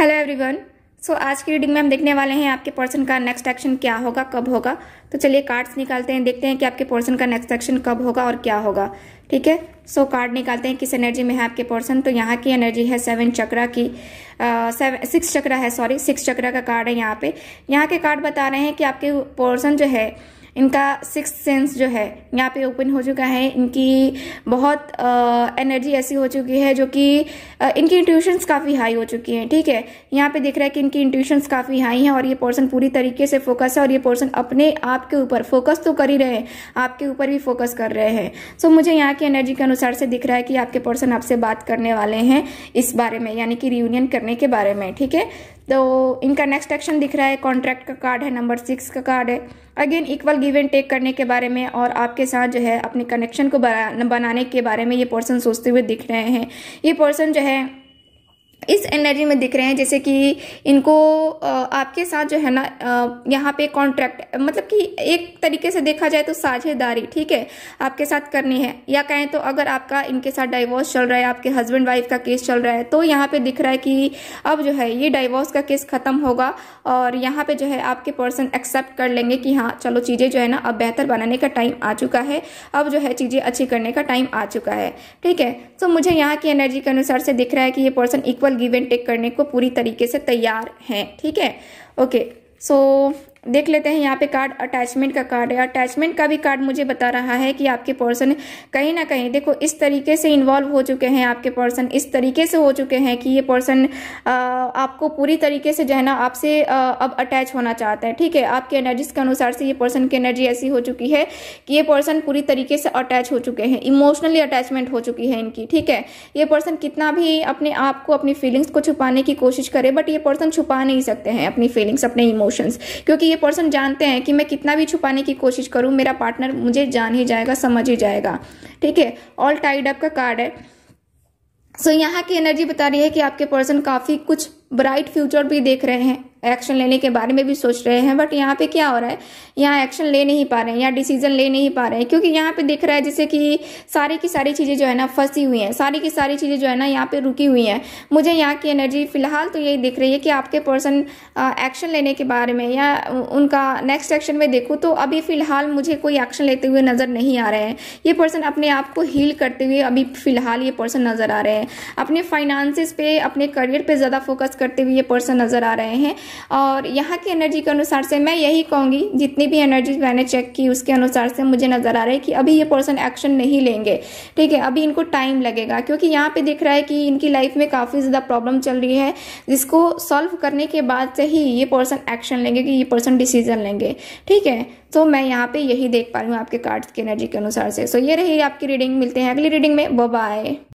hello everyone so आज की reading में हम देखने वाले हैं आपके पर्सन का नेक्स्ट एक्शन क्या होगा कब होगा तो चलिए कार्ड्स निकालते हैं देखते हैं कि आपके पर्सन का नेक्स्ट एक्शन कब होगा और क्या होगा ठीक है सो कार्ड निकालते हैं किस एनर्जी में है आपके पर्सन तो यहाँ की एनर्जी है सेवन चक्रा की सेवन सिक्स चक्रा है सॉरी सिक्स चक्रा का कार्ड है यहाँ पे यहाँ के कार्ड बता रहे हैं कि आपके पर्सन जो है इनका सिक्स सेंस जो है यहाँ पे ओपन हो चुका है इनकी बहुत एनर्जी ऐसी हो चुकी है जो कि इनकी इंट्यूशंस काफ़ी हाई हो चुकी हैं ठीक है यहाँ पे दिख रहा है कि इनकी इंट्यूशंस काफ़ी हाई हैं और ये पर्सन पूरी तरीके से फोकस है और ये पर्सन अपने आप के ऊपर फोकस तो कर ही रहे हैं आपके ऊपर भी फोकस कर रहे हैं सो so, मुझे यहाँ की एनर्जी के अनुसार से दिख रहा है कि आपके पर्सन आपसे बात करने वाले हैं इस बारे में यानी कि रियूनियन करने के बारे में ठीक है तो इनका नेक्स्ट एक्शन दिख रहा है कॉन्ट्रैक्ट का कार्ड है नंबर सिक्स का कार्ड है again equal give and take करने के बारे में और आपके साथ जो है अपने कनेक्शन को बना, बनाने के बारे में ये पर्सन सोचते हुए दिख रहे हैं ये पर्सन जो है इस एनर्जी में दिख रहे हैं जैसे कि इनको आपके साथ जो है ना यहाँ पे कॉन्ट्रैक्ट मतलब कि एक तरीके से देखा जाए तो साझेदारी ठीक है आपके साथ करनी है या कहें तो अगर आपका इनके साथ डाइवोर्स चल रहा है आपके हस्बैंड वाइफ का केस चल रहा है तो यहाँ पे दिख रहा है कि अब जो है ये डाइवोर्स का केस खत्म होगा और यहाँ पे जो है आपके पर्सन एक्सेप्ट कर लेंगे कि हाँ चलो चीज़ें जो है ना अब बेहतर बनाने का टाइम आ चुका है अब जो है चीज़ें अच्छी करने का टाइम आ चुका है ठीक है तो मुझे यहाँ की एनर्जी के अनुसार से दिख रहा है कि ये पर्सन इक्वल केवल गिव एंड टेक करने को पूरी तरीके से तैयार हैं ठीक है ओके सो देख लेते हैं यहाँ पे कार्ड अटैचमेंट का कार्ड है अटैचमेंट का भी कार्ड मुझे बता रहा है कि आपके पर्सन कहीं ना कहीं देखो इस तरीके से इन्वॉल्व हो चुके हैं आपके पर्सन इस तरीके से हो चुके हैं कि ये पर्सन आपको पूरी तरीके से जो है ना आपसे अब अटैच होना चाहता है ठीक है आपके एनर्जीज के अनुसार से ये पर्सन की एनर्जी ऐसी हो चुकी है कि ये पर्सन पूरी तरीके से अटैच हो चुके हैं इमोशनली अटैचमेंट हो चुकी है इनकी ठीक है ये पर्सन कितना भी अपने आप को अपनी फीलिंग्स को छुपाने की कोशिश करे बट ये पर्सन छुपा नहीं सकते हैं अपनी फीलिंग्स अपने इमोशंस क्योंकि ये पर्सन जानते हैं कि मैं कितना भी छुपाने की कोशिश करूँ मेरा पार्टनर मुझे जान ही जाएगा समझ ही जाएगा ठीक है ऑल टाइड अप का कार्ड है सो so, यहाँ की एनर्जी बता रही है कि आपके पर्सन काफ़ी कुछ ब्राइट फ्यूचर भी देख रहे हैं एक्शन लेने के बारे में भी सोच रहे हैं बट यहाँ पे क्या हो रहा है यहाँ एक्शन ले नहीं पा रहे हैं या डिसीजन ले नहीं पा रहे हैं क्योंकि यहाँ पे दिख रहा है जैसे कि सारी की सारी चीज़ें जो है ना फंसी हुई हैं सारी की सारी चीज़ें जो है ना यहाँ पे रुकी हुई हैं मुझे यहाँ की एनर्जी फिलहाल तो यही दिख रही है कि आपके पर्सन एक्शन लेने के बारे में या उनका नेक्स्ट एक्शन में देखूँ तो अभी फिलहाल मुझे कोई एक्शन लेते हुए नज़र नहीं आ रहे हैं ये पर्सन अपने आप को हील करते हुए अभी फिलहाल ये पर्सन नज़र आ रहे हैं अपने फाइनेंसिस पे अपने करियर पे ज़्यादा फोकस करते हुए ये पर्सन नज़र आ रहे हैं और यहाँ की एनर्जी के अनुसार से मैं यही कहूँगी जितनी भी एनर्जी मैंने चेक की उसके अनुसार से मुझे नज़र आ रहा है कि अभी ये पर्सन एक्शन नहीं लेंगे ठीक है अभी इनको टाइम लगेगा क्योंकि यहाँ पे दिख रहा है कि इनकी लाइफ में काफ़ी ज़्यादा प्रॉब्लम चल रही है जिसको सॉल्व करने के बाद से ही ये पर्सन एक्शन लेंगे कि ये पर्सन डिसीजन लेंगे ठीक है तो मैं यहाँ पे यही देख पा रही हूँ आपके कार्ड्स की एनर्जी के अनुसार से सो ये रही आपकी रीडिंग मिलते हैं अगली रीडिंग में बाय